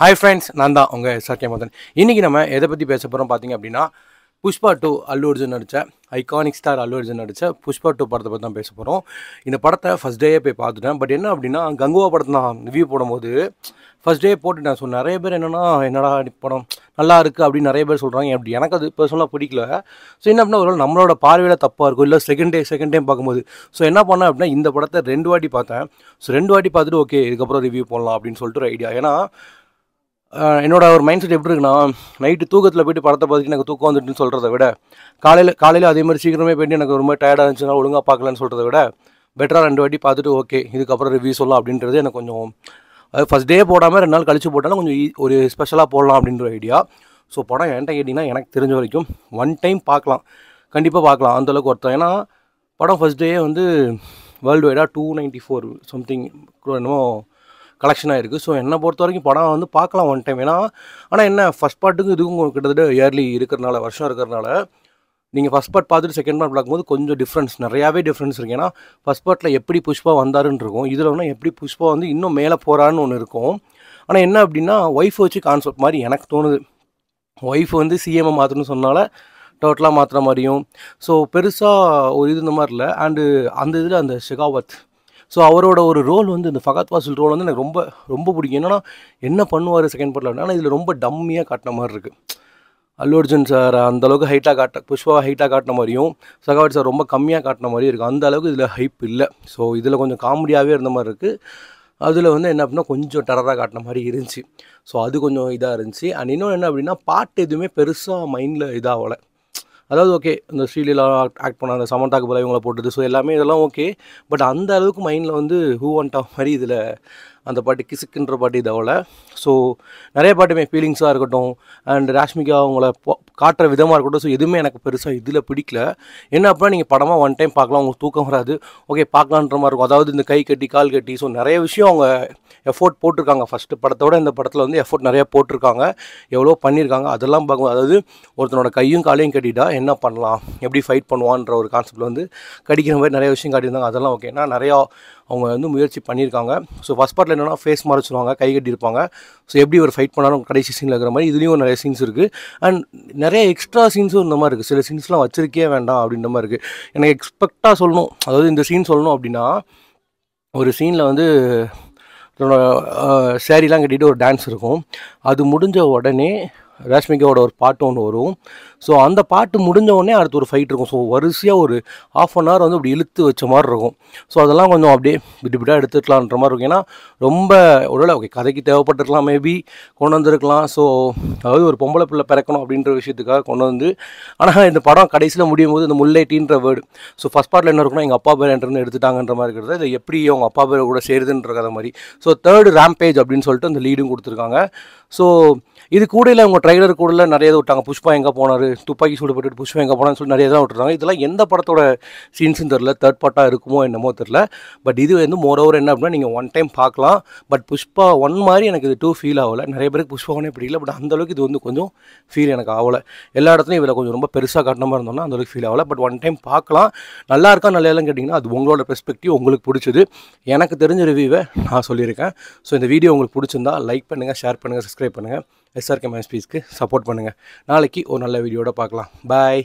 hi friends நான் தான் உங்கள் எஸ்ஆர்கே மோதன் இன்றைக்கி நம்ம எதை பற்றி பேச போகிறோம் பார்த்தீங்க அப்படின்னா புஷ்பா டூ அல்லு அர்ஜுன் நடித்த ஐகானிக் ஸ்டார் அல்லு அர்ஜுன் நடித்த புஷ்பா டூ படத்தை பற்றி தான் பேச போகிறோம் இந்த படத்தை ஃபஸ்ட் டேயே போய் பார்த்துட்டேன் பட் என்ன அப்படின்னா கங்குவா படத்தை நான் ரிவ்யூ போடும்போது ஃபஸ்ட் டே போட்டுட்டேன் ஸோ நிறைய பேர் என்னென்னா என்னடா படம் நல்லா இருக்குது அப்படின்னு நிறைய பேர் சொல்கிறாங்க அப்படி எனக்கு அது பர்சனலாக பிடிக்கல ஸோ என்ன அப்படின்னா ஒரு நம்மளோட பார்வையில் தப்பாக இருக்கும் இல்லை செகண்ட் டே செகண்ட் டைம் பார்க்கும்போது ஸோ என்ன பண்ணேன் அப்படின்னா இந்த படத்தை ரெண்டு வாட்டி பார்த்தேன் ஸோ ரெண்டு வாட்டி பார்த்துட்டு ஓகே இதுக்கப்புறம் ரிவ்யூ போடலாம் அப்படின்னு சொல்லிட்டு ஒரு ஐடியா ஏன்னா என்னோட ஒரு மைண்ட் செட் எப்படி இருக்குன்னா நைட்டு தூக்கத்தில் போய்ட்டு படத்தை பார்த்துட்டு எனக்கு தூக்கம் வந்துட்டுன்னு சொல்கிறத விட காலையில் காலையில் அதே மாதிரி சீக்கிரமே போயிட்டு எனக்கு ரொம்ப டயர்டாக இருந்துச்சுன்னா ஒழுங்காக பார்க்கலான்னு சொல்கிறத விட பெட்டராக ரெண்டு வாட்டி பார்த்துட்டு ஓகே இதுக்கப்புறம் ரிவ்யூ சொல்லலாம் அப்படின்றது எனக்கு கொஞ்சம் அது ஃபஸ்ட் டே போடாமல் ரெண்டு நாள் கழித்து போட்டாலும் கொஞ்சம் e, ஒரு ஸ்பெஷலாக போடலாம் அப்படின்ற ஐடியா ஸோ படம் என்கிட்ட கேட்டிங்கன்னா எனக்கு தெரிஞ்ச வரைக்கும் ஒன் டைம் பார்க்கலாம் கண்டிப்பாக பார்க்கலாம் அந்தளவுக்கு ஒருத்தன் ஏன்னா படம் ஃபஸ்ட் டே வந்து வேர்ல்டு வைடாக டூ நைன்ட்டி ஃபோர் சம்திங் என்னமோ கலெக்ஷனாக இருக்குது ஸோ என்னை பொறுத்த வரைக்கும் படம் வந்து பார்க்கலாம் ஒன் டைம் ஏன்னா ஆனால் என்ன ஃபஸ்ட் பார்ட்டுக்கும் இதுக்கும் கிட்டத்தட்ட இயர்லி இருக்கிறனால வருஷம் இருக்கிறனால நீங்கள் ஃபஸ்ட் பார்ட் பார்த்துட்டு செகண்ட் பார்ட் பார்க்கும்போது கொஞ்சம் டிஃப்ரென்ஸ் நிறையாவே டிஃப்ரென்ஸ் இருக்குது ஏன்னா ஃபஸ்ட் பார்ட்டில் எப்படி புஷ்பா வந்தாருன்னு இருக்கும் இதில் ஒன்று எப்படி புஷ்பா வந்து இன்னும் மேலே போகிறான்னு ஒன்று இருக்கும் ஆனால் என்ன அப்படின்னா ஒய்ஃப் வச்சு கான்செப்ட் மாதிரி எனக்கு தோணுது ஒய்ஃப் வந்து சிஎம்ஐ மாற்றணும்னு சொன்னால டோட்டலாக மாற்றுற மாதிரியும் ஸோ பெருசாக ஒரு இது இந்த மாதிரி இல்லை அண்டு அந்த இதில் அந்த ஷெகாவத் ஸோ அவரோட ஒரு ரோல் வந்து இந்த ஃபகாத் வாசல் ரோல் வந்து எனக்கு ரொம்ப ரொம்ப பிடிக்கும் என்னன்னா என்ன பண்ணுவார் செகண்ட் பார்ட்டில் ஆனால் இதில் ரொம்ப டம்மியாக காட்டின மாதிரி இருக்குது அல்லு அர்ஜுன் சார் அந்த அளவுக்கு ஹைட்டாக காட்ட புஷ்பா ஹைட்டாக காட்டின மாதிரியும் சகாவட் சார் ரொம்ப கம்மியாக காட்டின மாதிரியும் இருக்குது அந்த அளவுக்கு இதில் ஹைப் இல்லை ஸோ இதில் கொஞ்சம் காமெடியாகவே இருந்த மாதிரி இருக்குது அதில் வந்து என்ன அப்படின்னா கொஞ்சம் டரராக காட்டின மாதிரி இருந்துச்சு ஸோ அது கொஞ்சம் இதாக இருந்துச்சு அண்ட் இன்னொன்று என்ன அப்படின்னா பாட்டு எதுவுமே பெருசாக மைண்டில் இதாகலை அதாவது ஓகே இந்த ஸ்ரீலீலா ஆக்ட் பண்ண அந்த சமந்தாக்கு போல இவங்களை போட்டது ஸோ எல்லாமே இதெல்லாம் ஓகே பட் அந்த அளவுக்கு மைண்டில் வந்து ஹூ ஒன் டாப் மாதிரி இதில் அந்த பாட்டு கிசுக்குன்ற பாட்டு தவிர ஸோ நிறைய பாட்டுமே ஃபீலிங்ஸாக இருக்கட்டும் அண்ட் ராஷ்மிகா அவங்கள காட்டுற விதமாக இருக்கட்டும் ஸோ எதுவுமே எனக்கு பெருசாக இதில் பிடிக்கல என்ன அப்படின்னா நீங்கள் படமாக ஒன் டைம் பார்க்கலாம் உங்களுக்கு தூக்கம் வராது ஓகே பார்க்கலான்ற மாதிரி இருக்கும் அதாவது இந்த கை கட்டி கால் கட்டி ஸோ நிறைய விஷயம் அவங்க எஃபோர்ட் போட்டிருக்காங்க ஃபஸ்ட்டு படத்தோட இந்த படத்தில் வந்து எஃபோர்ட் நிறையா போட்டிருக்காங்க எவ்வளோ பண்ணியிருக்காங்க அதெல்லாம் பார்க்கும் அதாவது ஒருத்தனோட கையும் காலையும் கட்டிட்டா என்ன பண்ணலாம் எப்படி ஃபைட் பண்ணுவான்ற ஒரு கான்செப்ட் வந்து கடிக்கிற மாதிரி நிறைய விஷயம் காட்டியிருந்தாங்க அதெல்லாம் ஓகேன்னா நிறையா அவங்க வந்து முயற்சி பண்ணியிருக்காங்க ஸோ ஃபஸ்ட் பார்ட்டில் என்னென்னா ஃபேஸ் மாற சொல்லுவாங்க கை கட்டி இருப்பாங்க ஸோ எப்படி ஒரு ஃபைட் பண்ணாலும் கடைசி சீனில் இருக்கிற மாதிரி இதுலேயும் நிறைய சீன்ஸ் இருக்குது அண்ட் நிறைய எக்ஸ்ட்ரா சீன்ஸும் இந்த மாதிரி இருக்குது சில சீன்ஸ்லாம் வச்சிருக்கே வேண்டாம் அப்படின்ற மாதிரி இருக்குது எனக்கு எக்ஸ்பெக்டாக சொல்லணும் அதாவது இந்த சீன் சொல்லணும் அப்படின்னா ஒரு சீனில் வந்து சேரீலாம் கட்டிட்டு ஒரு டான்ஸ் இருக்கும் அது முடிஞ்ச உடனே ரேஷ்மிகாவோட ஒரு பாட்டு ஒன்று வரும் ஸோ அந்த பாட்டு முடிஞ்ச உடனே அடுத்து ஒரு ஃபைட் இருக்கும் ஸோ வரிசையாக ஒரு ஆஃப் அன் ஹவர் வந்து இப்படி இழுத்து வச்ச மாதிரி இருக்கும் ஸோ அதெல்லாம் கொஞ்சம் அப்படியே விட்டுவிட்டாக எடுத்துக்கலான்ற மாதிரி இருக்கும் ஏன்னா ரொம்ப ஒருவேளை ஓகே கதைக்கு தேவைப்பட்டிருக்கலாம் மேபி கொண்டு வந்திருக்கலாம் ஸோ அதாவது ஒரு பொம்பளை பிள்ளை பிறக்கணும் அப்படின்ற விஷயத்துக்காக கொண்டு வந்து ஆனால் இந்த படம் கடைசியில் முடியும் போது இந்த முல்லைட்டின்ற வேர்டு ஸோ ஃபஸ்ட் பார்ட்டில் என்ன இருக்குன்னா எங்கள் அப்பா பேர் என்றன்னு எடுத்துட்டாங்கன்ற மாதிரி இருக்கிறது இதை எப்படி அவங்க அப்பா பேர் கூட சேருதுன்ற கதை மாதிரி ஸோ தேர்டு ரேம்பேஜ் அப்படின்னு சொல்லிட்டு அந்த லீடும் கொடுத்துருக்காங்க ஸோ இது கூட அவங்க ட்ரைலர் கூட நிறைய விட்டாங்க புஷ்பா எங்கே போனார் துப்பாக்கி சூடு போட்டுட்டு புஷ்பா எங்கே போனான்னு சொல்லி நிறைய தான் விட்டுருந்தாங்க இதெல்லாம் எந்த படத்தோட சீன்ஸும் தெரில தேர்ட் பார்ட்டாக இருக்குமோ என்னமோ தெரில பட் இது வந்து மோர் ஓவர் என்ன அப்படின்னா நீங்கள் ஒன் டைம் பார்க்கலாம் பட் புஷ்பா ஒன் மாதிரி எனக்கு இது டூ ஃபீல் ஆகலை நிறைய பேருக்கு புஷ்பா ஒன்றே பிடிக்கல பட் அந்தளவுக்கு இது வந்து கொஞ்சம் ஃபீல் எனக்கு ஆகலை எல்லா இடத்துலையும் இதில் கொஞ்சம் ரொம்ப பெருசாக காட்டின இருந்தோம்னா அந்தளவுக்கு ஃபீல் ஆகலை பட் ஒன் டைம் பார்க்கலாம் நல்லா இருக்கா நல்லா இல்லைன்னு கேட்டிங்கன்னா அது உங்களோட பெர்ஸ்பெக்டிவ் உங்களுக்கு பிடிச்சது எனக்கு தெரிஞ்ச ரிவ்யூவை நான் சொல்லியிருக்கேன் ஸோ இந்த வீடியோ உங்களுக்கு பிடிச்சிருந்தா லைக் பண்ணுங்கள் ஷேர் பண்ணுங்கள் சப்ஸ்கிரைப் பண்ணுங்கள் எஸ்ஆர்கே மைஸ்பீஸ்க்கு சப்போர்ட் பண்ணுங்கள் நாளைக்கு ஒரு நல்ல வீடியோட பார்க்கலாம் பாய்